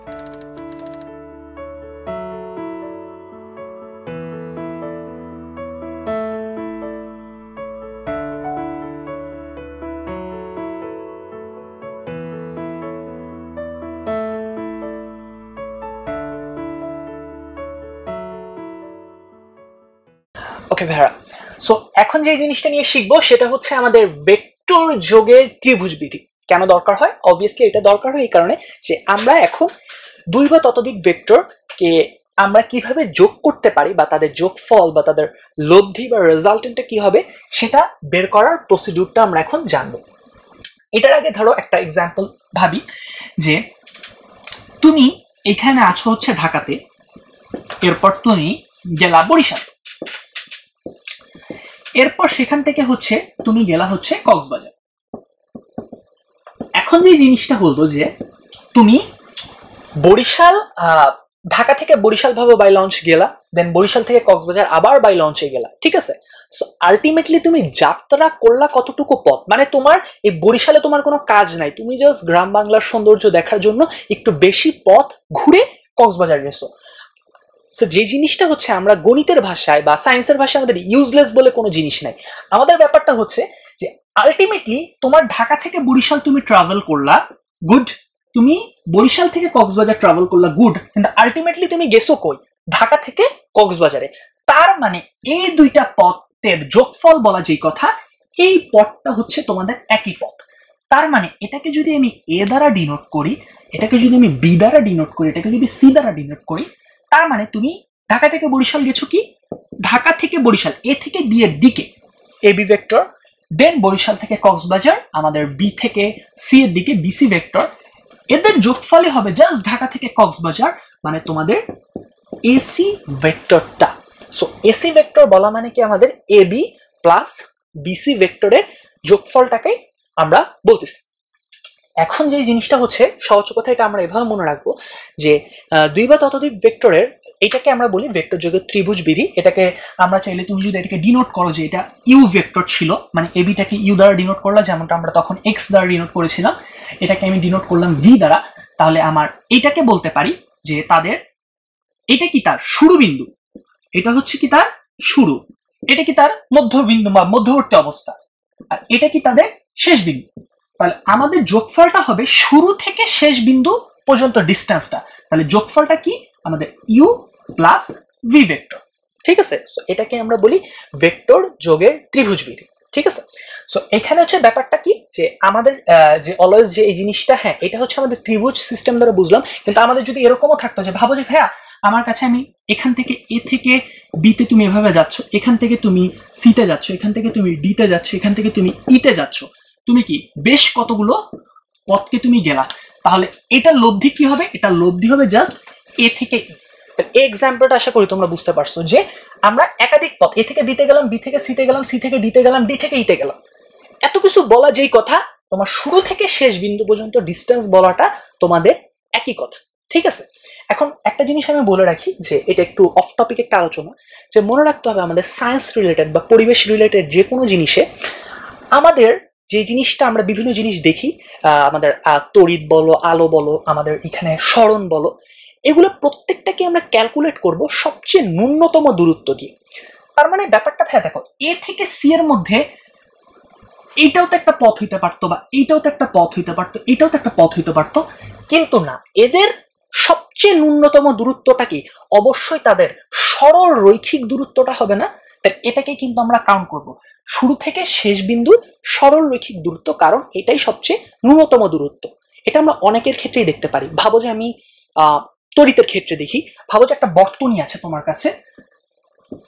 ওকে ভেড়া সো এখন যে জিনিসটা নিয়ে শিখবো সেটা হচ্ছে আমাদের ভেক্টর যোগের ত্রিভুজ বিধি কেন দরকার হয় অবভিয়াসলি এটা দরকার হয় এই কারণে যে আমরা এখন দুই বা ততোধিক ভেক্টর কে আমরা কিভাবে যোগ করতে পারি বা তাদের যোগফল বা তাদের লব্ধি বা রেজাল্টেন্টটা কি হবে সেটা বের করার প্রসিডিউরটা আমরা এখন জানব এটার আগে ধরো একটা এক্সাম্পল ভাবি যে তুমি এখানে আছো হচ্ছে ঢাকাতে এরপর তুমি গেলা বরিশাল এরপর সেখান থেকে হচ্ছে তুমি গেলা হচ্ছে কক্সবাজার এখন যে জিনিসটা হলো যে তুমি বরিশাল ঢাকা থেকে বরিশাল ভাবে বাই লঞ্চ গেলা দেন বরিশাল থেকে কক্সবাজার আবার বাই লঞ্চে গেলা ঠিক আছে সো আলটিমেটলি তুমি যাত্রা করলা কতটুকু পথ মানে তোমার এই বরিশালে তোমার কোনো কাজ নাই তুমি জাস্ট গ্রাম বাংলার সৌন্দর্য দেখার জন্য একটু বেশি পথ ঘুরে কক্সবাজার গেছো সো যে জিনিসটা হচ্ছে আমরা গণিতের ভাষায় বা সায়েন্সের ভাষায় আমাদের ইউজলেস বলে কোনো জিনিস নাই আমাদের ব্যাপারটা হচ্ছে যে আলটিমেটলি তোমার ঢাকা থেকে বরিশাল তুমি ট্রাভেল করলা গুড তুমি বরিশাল থেকে কক্সবাজার ট্রাভেল করলা গুড কিন্তু আলটিমেটলি তুমি গেছো কই ঢাকা থেকে কক্সবাজারে তার মানে এই দুইটা পথের যোগফল বলা যে কথা এই পথটা হচ্ছে তোমাদের একই পথ তার মানে এটাকে যদি আমি এ দ্বারা ডিনোট করি এটাকে যদি আমি বি দ্বারা ডিনোট করি এটাকে যদি সি দ্বারা ডিনোট করি তার মানে তুমি ঢাকা থেকে বরিশাল গেছো কি ঢাকা থেকে বরিশাল এ থেকে বি এর দিকে A B vector then Barishal থেকে কক্সবাজার আমাদের বি থেকে সি এর দিকে বিসি ভেক্টর এদের যোগফলে হবে জাস্ট ঢাকা থেকে কক্সবাজার মানে তোমাদের এসি ভেক্টরটা সো এসি ভেক্টর বলা মানে কি আমাদের এ বি প্লাস বিসি ভেক্টরের যোগফলটাকে আমরা বলতেছি এখন যে জিনিসটা হচ্ছে সহজ কথা এটা আমরা এভাবে মনে রাখবো যে দুই বা ততোধিক ভেক্টরের এটাকে আমরা বলি ভেক্টর যোগের ত্রিভুজ বিধি এটাকে আমরা চাইলে তুমি যদি এটাকে ডিনোট করো যে এটা ইউ ভেক্টর ছিল মানে এবিটাকে ইউ দ্বারা ডিনোট করলাম যেমনটা আমরা তখন এক্স দ্বারা ডিনোট করেছিলাম এটাকে আমি ডিনোট করলাম ভি দ্বারা তাহলে আমার এটাকে বলতে পারি যে তাদের এটা কি তার শুরু বিন্দু এটা হচ্ছে কি তার শুরু এটা কি তার মধ্যবিন্দু বা মধ্যবর্তী অবস্থা আর এটা কি তাদের শেষ বিন্দু তাহলে আমাদের যোগফলটা হবে শুরু থেকে শেষ বিন্দু পর্যন্ত ডিস্টেন্সটা তাহলে যোগফলটা কি আমাদের ইউ প্লাস ভি ভেক্টর ঠিক আছে এটাকে আমরা বলি ভেক্টর যোগের ত্রিভুজ ঠিক আছে সো এখানে হচ্ছে ব্যাপারটা কি যে আমাদের যে অলওয়েজ যে এই জিনিসটা হ্যাঁ এটা হচ্ছে আমাদের ত্রিভুজ সিস্টেম দ্বারা বুঝলাম কিন্তু আমাদের যদি এরকমও থাকতো যে ভাবো যে ভাইয়া আমার কাছে আমি এখান থেকে এ থেকে বিতে তুমি এভাবে যাচ্ছ এখান থেকে তুমি সিতে যাচ্ছ এখান থেকে তুমি ডিতে যাচ্ছ এখান থেকে তুমি ইতে e যাচ্ছ তুমি কি বেশ কতগুলো পথকে তুমি গেলা তাহলে এটা লব্ধি কি হবে এটা লব্ধি হবে জাস্ট এ থেকে ই e, এই এক্সাম্পলটা আশা করি তোমরা বুঝতে পারছো যে আমরা একাধিক পথ এ থেকে বিতে গেলাম বি থেকে সিতে গেলাম সি থেকে ডিতে গেলাম ডি থেকে ইতে e গেলাম এত কিছু বলা যেই কথা তোমার শুরু থেকে শেষ বিন্দু পর্যন্ত ডিস্টেন্স বলাটা তোমাদের একই কথা ঠিক আছে এখন একটা জিনিস আমি বলে রাখি যে এটা একটু অফ টপিক একটা আলোচনা যে মনে রাখতে হবে আমাদের সায়েন্স রিলেটেড বা পরিবেশ রিলেটেড যে কোনো জিনিসে আমাদের যে জিনিসটা আমরা বিভিন্ন জিনিস দেখি আমাদের তড়িৎ বলো আলো বলো আমাদের এখানে স্মরণ বলো এগুলো প্রত্যেকটাকে আমরা ক্যালকুলেট করব সবচেয়ে ন্যূনতম দূরত্ব দিয়ে তার মানে ব্যাপারটা ভাই দেখো এ থেকে সি এর মধ্যে এইটাও তো একটা পথ হইতে পারতো বা এইটাও তো একটা পথ হইতে পারতো এটাও তো একটা পথ হইতে পারতো কিন্তু না এদের সবচেয়ে ন্যূনতম দূরত্বটা কি অবশ্যই তাদের সরল রৈখিক দূরত্বটা হবে না তাই এটাকে কিন্তু আমরা কাউন্ট করব শুরু থেকে শেষ বিন্দু সরল রৈখিক দূরত্ব কারণ এটাই সবচেয়ে ন্যূনতম দূরত্ব এটা আমরা অনেকের ক্ষেত্রেই দেখতে পারি ভাবো যে আমি তড়িতের ক্ষেত্রে দেখি ভাবো যে একটা বর্তনী আছে তোমার কাছে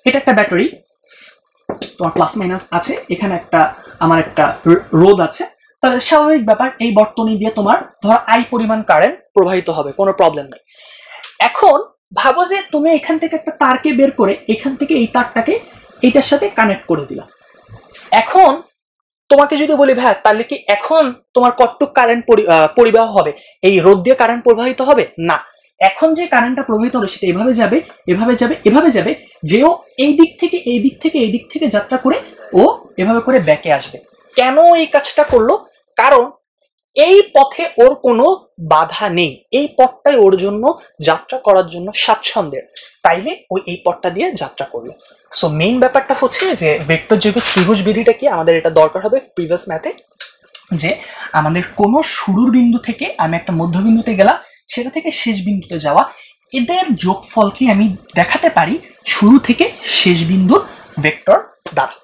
এটা একটা ব্যাটারি তোমার প্লাস মাইনাস আছে এখানে একটা আমার একটা রোদ আছে তাহলে স্বাভাবিক ব্যাপার এই বর্তনী দিয়ে তোমার ধর আই পরিমাণ কারেন্ট প্রবাহিত হবে কোনো প্রবলেম নেই এখন ভাবো যে তুমি এখান থেকে একটা তারকে বের করে এখান থেকে এই তারটাকে এইটার সাথে কানেক্ট করে দিলাম এখন তোমাকে যদি বলি ভাই তাহলে কি এখন তোমার কতটুকু কারেন্ট পরিবাহ হবে এই রোদ দিয়ে কারেন্ট প্রবাহিত হবে না এখন যে কারেন্টটা প্রবাহিত হলো সেটা এভাবে যাবে এভাবে যাবে এভাবে যাবে যেও এই দিক থেকে এই দিক থেকে এই দিক থেকে যাত্রা করে ও এভাবে করে ব্যাকে আসবে কেন এই কাজটা করলো কারণ এই পথে ওর কোনো বাধা নেই এই পথটাই ওর জন্য যাত্রা করার জন্য স্বাচ্ছন্দ্যের তাইলে ও এই পথটা দিয়ে যাত্রা করলো সো মেইন ব্যাপারটা হচ্ছে যে ভেক্টর যুগের ত্রিভুজ বিধিটা কি আমাদের এটা দরকার হবে প্রিভিয়াস ম্যাথে যে আমাদের কোনো শুরুর বিন্দু থেকে আমি একটা মধ্যবিন্দুতে গেলাম সেটা থেকে শেষ বিন্দুতে যাওয়া এদের যোগফলকে আমি দেখাতে পারি শুরু থেকে শেষ বিন্দুর ভেক্টর দ্বারা